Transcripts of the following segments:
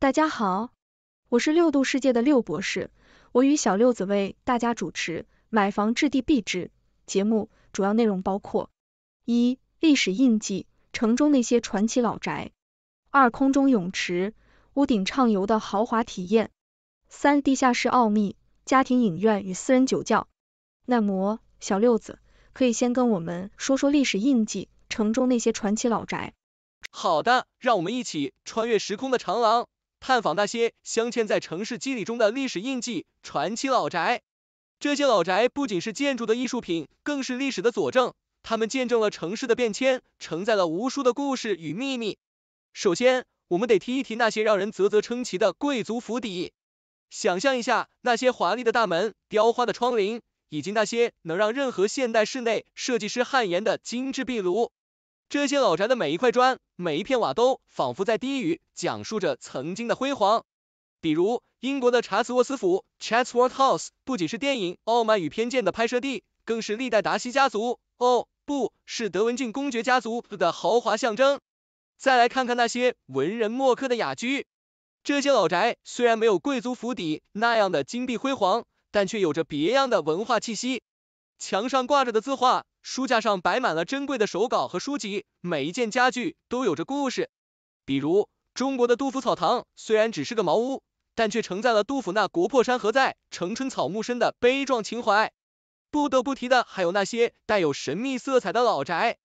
大家好，我是六度世界的六博士，我与小六子为大家主持《买房置地必知》节目，主要内容包括：一、历史印记，城中那些传奇老宅；二、空中泳池，屋顶畅游的豪华体验；三、地下室奥秘，家庭影院与私人酒窖。那么，小六子可以先跟我们说说历史印记，城中那些传奇老宅。好的，让我们一起穿越时空的长廊。探访那些镶嵌在城市肌理中的历史印记，传奇老宅。这些老宅不仅是建筑的艺术品，更是历史的佐证。它们见证了城市的变迁，承载了无数的故事与秘密。首先，我们得提一提那些让人啧啧称奇的贵族府邸。想象一下那些华丽的大门、雕花的窗棂，以及那些能让任何现代室内设计师汗颜的精致壁炉。这些老宅的每一块砖、每一片瓦都仿佛在低语，讲述着曾经的辉煌。比如英国的查茨沃斯府 （Chatsworth House），不仅是电影《傲慢与偏见》的拍摄地，更是历代达西家族（哦，不是德文郡公爵家族）的豪华象征。再来看看那些文人墨客的雅居，这些老宅虽然没有贵族府邸那样的金碧辉煌，但却有着别样的文化气息。墙上挂着的字画。书架上摆满了珍贵的手稿和书籍，每一件家具都有着故事。比如中国的杜甫草堂，虽然只是个茅屋，但却承载了杜甫那国破山河在，城春草木深的悲壮情怀。不得不提的还有那些带有神秘色彩的老宅，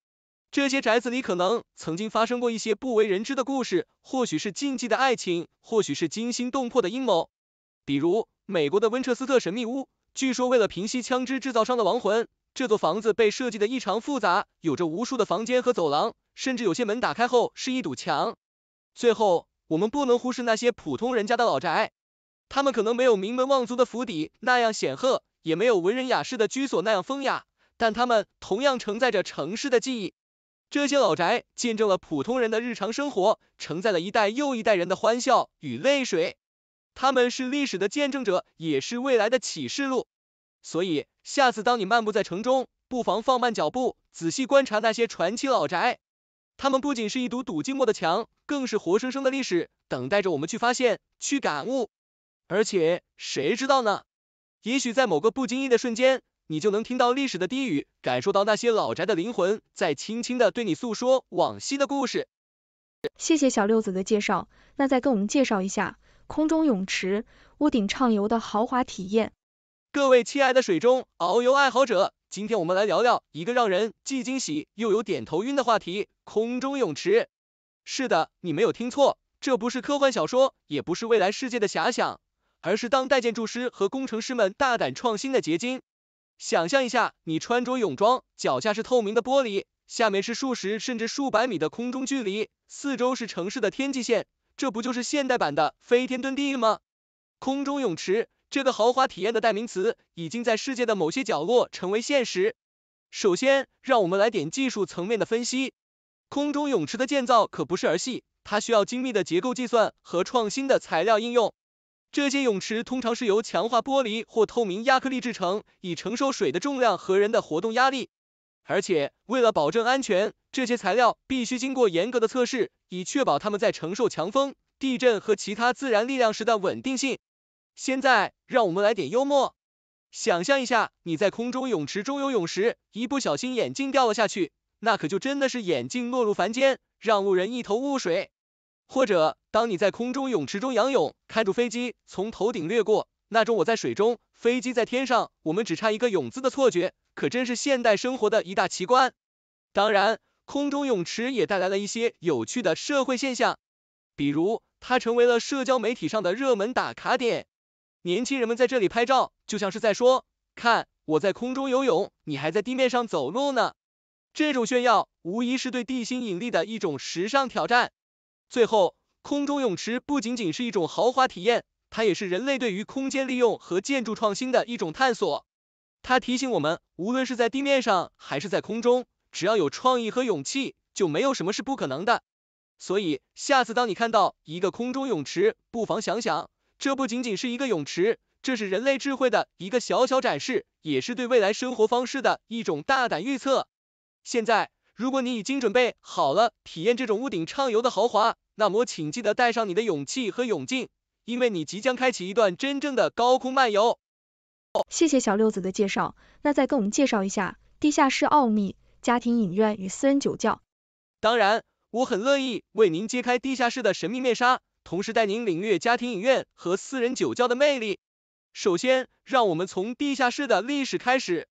这些宅子里可能曾经发生过一些不为人知的故事，或许是禁忌的爱情，或许是惊心动魄的阴谋。比如美国的温彻斯特神秘屋，据说为了平息枪支制造商的亡魂。这座房子被设计的异常复杂，有着无数的房间和走廊，甚至有些门打开后是一堵墙。最后，我们不能忽视那些普通人家的老宅，他们可能没有名门望族的府邸那样显赫，也没有文人雅士的居所那样风雅，但他们同样承载着城市的记忆。这些老宅见证了普通人的日常生活，承载了一代又一代人的欢笑与泪水。他们是历史的见证者，也是未来的启示录。所以，下次当你漫步在城中，不妨放慢脚步，仔细观察那些传奇老宅。它们不仅是一堵堵寂寞的墙，更是活生生的历史，等待着我们去发现、去感悟。而且，谁知道呢？也许在某个不经意的瞬间，你就能听到历史的低语，感受到那些老宅的灵魂在轻轻的对你诉说往昔的故事。谢谢小六子的介绍，那再跟我们介绍一下空中泳池、屋顶畅游的豪华体验。各位亲爱的水中遨游爱好者，今天我们来聊聊一个让人既惊喜又有点头晕的话题——空中泳池。是的，你没有听错，这不是科幻小说，也不是未来世界的遐想，而是当代建筑师和工程师们大胆创新的结晶。想象一下，你穿着泳装，脚下是透明的玻璃，下面是数十甚至数百米的空中距离，四周是城市的天际线，这不就是现代版的飞天遁地吗？空中泳池。这个豪华体验的代名词已经在世界的某些角落成为现实。首先，让我们来点技术层面的分析。空中泳池的建造可不是儿戏，它需要精密的结构计算和创新的材料应用。这些泳池通常是由强化玻璃或透明亚克力制成，以承受水的重量和人的活动压力。而且，为了保证安全，这些材料必须经过严格的测试，以确保它们在承受强风、地震和其他自然力量时的稳定性。现在让我们来点幽默，想象一下你在空中泳池中游泳时，一不小心眼镜掉了下去，那可就真的是眼镜落入凡间，让路人一头雾水。或者当你在空中泳池中仰泳，看住飞机从头顶掠过，那种我在水中，飞机在天上，我们只差一个泳姿的错觉，可真是现代生活的一大奇观。当然，空中泳池也带来了一些有趣的社会现象，比如它成为了社交媒体上的热门打卡点。年轻人们在这里拍照，就像是在说，看我在空中游泳，你还在地面上走路呢。这种炫耀无疑是对地心引力的一种时尚挑战。最后，空中泳池不仅仅是一种豪华体验，它也是人类对于空间利用和建筑创新的一种探索。它提醒我们，无论是在地面上还是在空中，只要有创意和勇气，就没有什么是不可能的。所以，下次当你看到一个空中泳池，不妨想想。这不仅仅是一个泳池，这是人类智慧的一个小小展示，也是对未来生活方式的一种大胆预测。现在，如果你已经准备好了体验这种屋顶畅游的豪华，那么请记得带上你的勇气和泳镜，因为你即将开启一段真正的高空漫游。谢谢小六子的介绍，那再跟我们介绍一下地下室奥秘、家庭影院与私人酒窖。当然，我很乐意为您揭开地下室的神秘面纱。同时带您领略家庭影院和私人酒窖的魅力。首先，让我们从地下室的历史开始。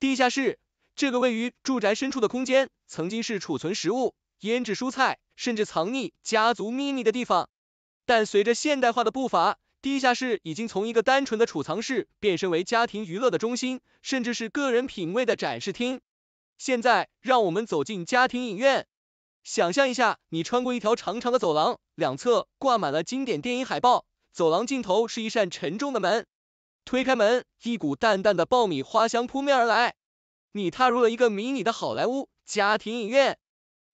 地下室，这个位于住宅深处的空间，曾经是储存食物、腌制蔬菜，甚至藏匿家族秘密的地方。但随着现代化的步伐，地下室已经从一个单纯的储藏室，变身为家庭娱乐的中心，甚至是个人品味的展示厅。现在，让我们走进家庭影院。想象一下，你穿过一条长长的走廊，两侧挂满了经典电影海报，走廊尽头是一扇沉重的门。推开门，一股淡淡的爆米花香扑面而来。你踏入了一个迷你的好莱坞家庭影院，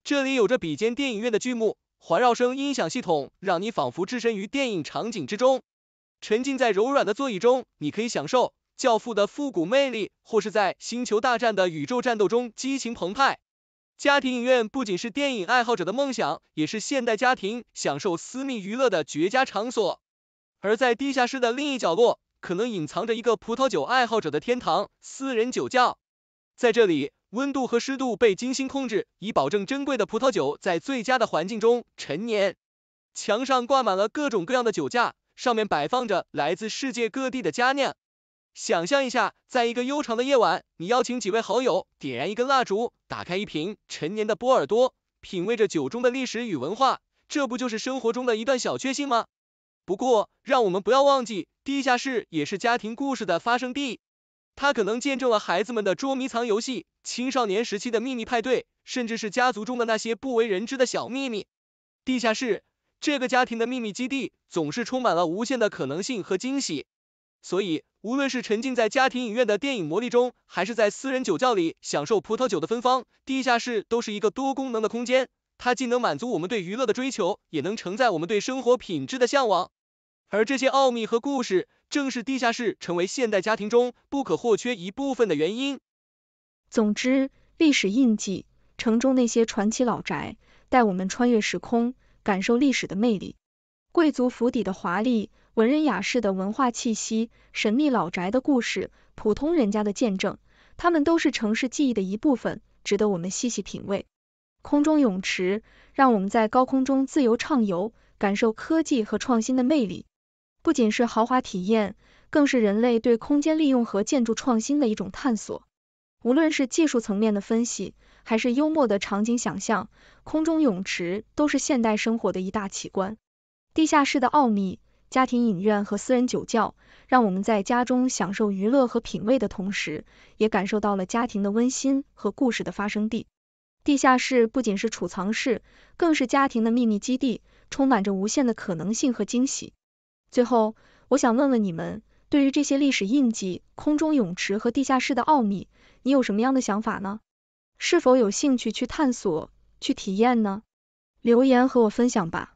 这里有着比肩电影院的剧目，环绕声音响系统让你仿佛置身于电影场景之中。沉浸在柔软的座椅中，你可以享受《教父》的复古魅力，或是在《星球大战》的宇宙战斗中激情澎湃。家庭影院不仅是电影爱好者的梦想，也是现代家庭享受私密娱乐的绝佳场所。而在地下室的另一角落，可能隐藏着一个葡萄酒爱好者的天堂——私人酒窖。在这里，温度和湿度被精心控制，以保证珍贵的葡萄酒在最佳的环境中陈年。墙上挂满了各种各样的酒架，上面摆放着来自世界各地的佳酿。想象一下，在一个悠长的夜晚，你邀请几位好友，点燃一根蜡烛，打开一瓶陈年的波尔多，品味着酒中的历史与文化，这不就是生活中的一段小确幸吗？不过，让我们不要忘记，地下室也是家庭故事的发生地，它可能见证了孩子们的捉迷藏游戏，青少年时期的秘密派对，甚至是家族中的那些不为人知的小秘密。地下室，这个家庭的秘密基地，总是充满了无限的可能性和惊喜。所以，无论是沉浸在家庭影院的电影魔力中，还是在私人酒窖里享受葡萄酒的芬芳，地下室都是一个多功能的空间。它既能满足我们对娱乐的追求，也能承载我们对生活品质的向往。而这些奥秘和故事，正是地下室成为现代家庭中不可或缺一部分的原因。总之，历史印记，城中那些传奇老宅，带我们穿越时空，感受历史的魅力，贵族府邸的华丽。文人雅士的文化气息，神秘老宅的故事，普通人家的见证，他们都是城市记忆的一部分，值得我们细细品味。空中泳池让我们在高空中自由畅游，感受科技和创新的魅力，不仅是豪华体验，更是人类对空间利用和建筑创新的一种探索。无论是技术层面的分析，还是幽默的场景想象，空中泳池都是现代生活的一大奇观。地下室的奥秘。家庭影院和私人酒窖，让我们在家中享受娱乐和品味的同时，也感受到了家庭的温馨和故事的发生地。地下室不仅是储藏室，更是家庭的秘密基地，充满着无限的可能性和惊喜。最后，我想问问你们，对于这些历史印记、空中泳池和地下室的奥秘，你有什么样的想法呢？是否有兴趣去探索、去体验呢？留言和我分享吧。